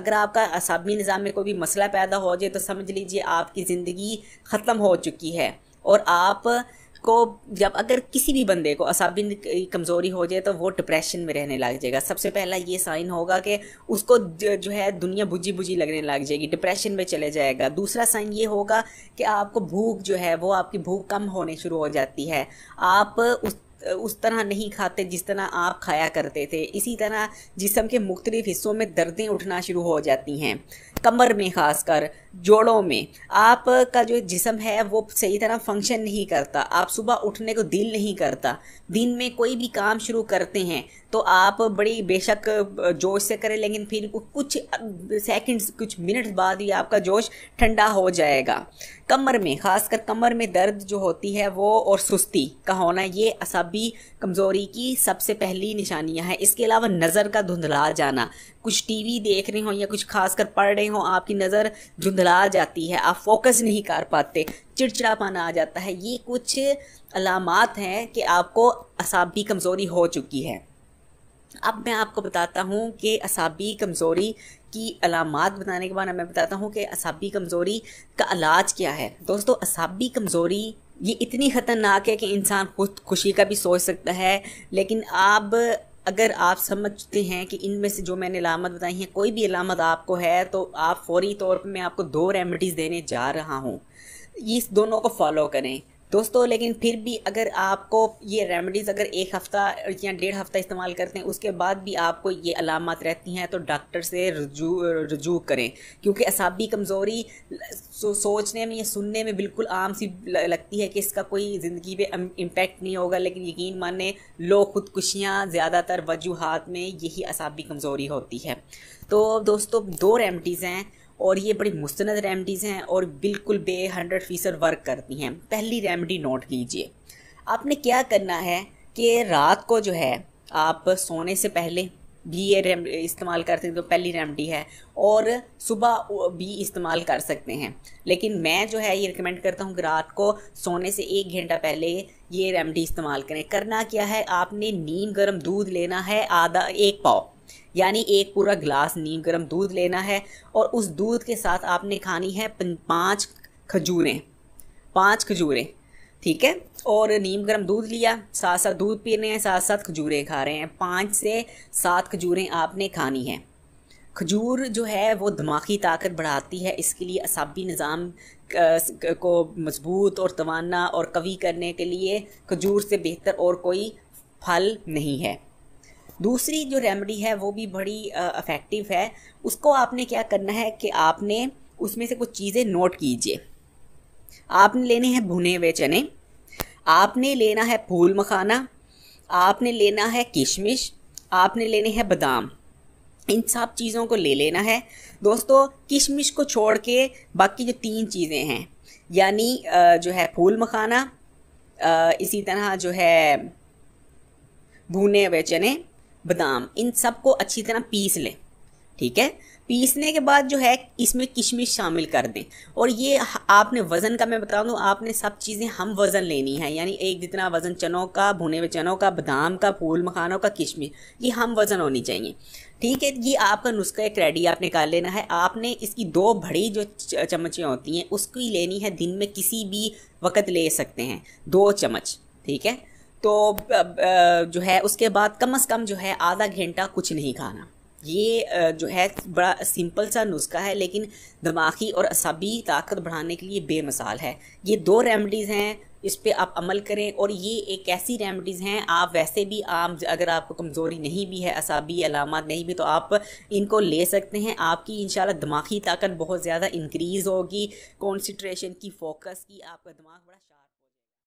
अगर आपका असाबी निज़ाम में कोई भी मसला पैदा हो जाए तो समझ लीजिए आपकी ज़िंदगी ख़त्म हो चुकी है और आप को जब अगर किसी भी बंदे को असाबी कमज़ोरी हो जाए तो वो डिप्रेशन में रहने लग जाएगा सबसे पहला ये साइन होगा कि उसको जो है दुनिया बुझी बुझी लगने लग जाएगी डिप्रेशन में चले जाएगा दूसरा साइन ये होगा कि आपको भूख जो है वो आपकी भूख कम होने शुरू हो जाती है आप उस उस तरह नहीं खाते जिस तरह आप खाया करते थे इसी तरह जिसम के मुख्तलिफ हिस्सों में दर्दें उठना शुरू हो जाती हैं कमर में खासकर जोड़ों में आपका जो जिसम है वो सही तरह फंक्शन नहीं करता आप सुबह उठने को दिल नहीं करता दिन में कोई भी काम शुरू करते हैं तो आप बड़ी बेशक जोश से करें लेकिन फिर कुछ सेकंड्स कुछ मिनट्स बाद ही आपका जोश ठंडा हो जाएगा कमर में खासकर कमर में दर्द जो होती है वो और सुस्ती का होना ये असाबी कमज़ोरी की सबसे पहली निशानियां हैं इसके अलावा नज़र का धुंधला जाना कुछ टीवी देख रहे हो या कुछ खासकर पढ़ रहे हो आपकी नज़र धुंधला जाती है आप फोकस नहीं कर पाते चिड़चिड़ापन आ जाता है ये कुछ अलामत हैं कि आपको असाबी कमज़ोरी हो चुकी है अब मैं आपको बताता हूँ कि असाबी कमज़ोरी की अलामत बताने के बाद मैं बताता हूँ कि असाबी कमज़ोरी का इलाज क्या है दोस्तों असाबी कमज़ोरी ये इतनी ख़तरनाक है कि इंसान खुद खुशी का भी सोच सकता है लेकिन आप अगर आप समझते हैं कि इनमें से जो मैंने अलामत बताई हैं कोई भी अलामत आपको है तो आप फौरी तौर पर मैं आपको दो रेमडीज़ देने जा रहा हूँ इस दोनों को फॉलो करें दोस्तों लेकिन फिर भी अगर आपको ये रेमडीज़ अगर एक हफ़्ता या डेढ़ हफ़्ता इस्तेमाल करते हैं उसके बाद भी आपको ये अलामत रहती हैं तो डॉक्टर से रजू रजू करें क्योंकि असाबी कमज़ोरी सो, सोचने में या सुनने में बिल्कुल आम सी लगती है कि इसका कोई ज़िंदगी पे इम्पेक्ट नहीं होगा लेकिन यकीन माने लोग खुदकुशियाँ ज़्यादातर वजूहत में यही असाबी कमज़ोरी होती है तो दोस्तों दो रेमडीज़ हैं और ये बड़ी मुस्ंद रेमडीज़ हैं और बिल्कुल बे हंड्रेड फीसद वर्क करती हैं पहली रेमडी नोट कीजिए आपने क्या करना है कि रात को जो है आप सोने से पहले भी ये रेम इस्तेमाल करते हैं तो पहली रेमडी है और सुबह भी इस्तेमाल कर सकते हैं लेकिन मैं जो है ये रिकमेंड करता हूँ कि रात को सोने से एक घंटा पहले ये रेमडी इस्तेमाल करें करना क्या है आपने नीम गर्म दूध लेना है आधा एक पाव यानी एक पूरा ग्लास नीम गर्म दूध लेना है और उस दूध के साथ आपने खानी है पाँच खजूरें पाँच खजूरें ठीक है और नीम गर्म दूध लिया साथ साथ दूध पी रहे हैं साथ साथ खजूरें खा रहे हैं पाँच से सात खजूरें आपने खानी हैं खजूर जो है वो दिमागी ताकत बढ़ाती है इसके लिए असाबी निज़ाम को मजबूत और तवाना और कवी करने के लिए खजूर से बेहतर और कोई फल नहीं है दूसरी जो रेमेडी है वो भी बड़ी अफेक्टिव है उसको आपने क्या करना है कि आपने उसमें से कुछ चीज़ें नोट कीजिए आपने लेने हैं भुने हुए चने आपने लेना है फूल मखाना आपने लेना है किशमिश आपने लेने हैं बादाम इन सब चीज़ों को ले लेना है दोस्तों किशमिश को छोड़ के बाकी जो तीन चीज़ें हैं यानी जो है फूल मखाना इसी तरह जो है भुने हुए चने बादाम इन सबको अच्छी तरह पीस लें ठीक है पीसने के बाद जो है इसमें किशमिश शामिल कर दें और ये आपने वज़न का मैं बता दूँ आपने सब चीज़ें हम वज़न लेनी है यानी एक जितना वज़न चनों का भुने हुए चनों का बादाम का फूल मखानों का किशमिश ये हम वज़न होनी चाहिए ठीक है ये आपका नुस्खा एक रेडी आप निकाल लेना है आपने इसकी दो बड़ी जो चमचें होती हैं उसकी लेनी है दिन में किसी भी वक्त ले सकते हैं दो चम्मच ठीक है तो जो है उसके बाद कम से कम जो है आधा घंटा कुछ नहीं खाना ये जो है बड़ा सिंपल सा नुस्खा है लेकिन दिमागी और असाबी ताकत बढ़ाने के लिए बेमिसाल है ये दो रेमडीज़ हैं इस पर आप अमल करें और ये एक ऐसी रेमडीज़ हैं आप वैसे भी आम अगर आपको कमज़ोरी नहीं भी है असाबी अलामत नहीं भी तो आप इनको ले सकते हैं आपकी इन दिमागी ताकत बहुत ज़्यादा इंक्रीज़ होगी कॉन्सट्रेशन की फोकस की आपका दिमाग बड़ा शार्प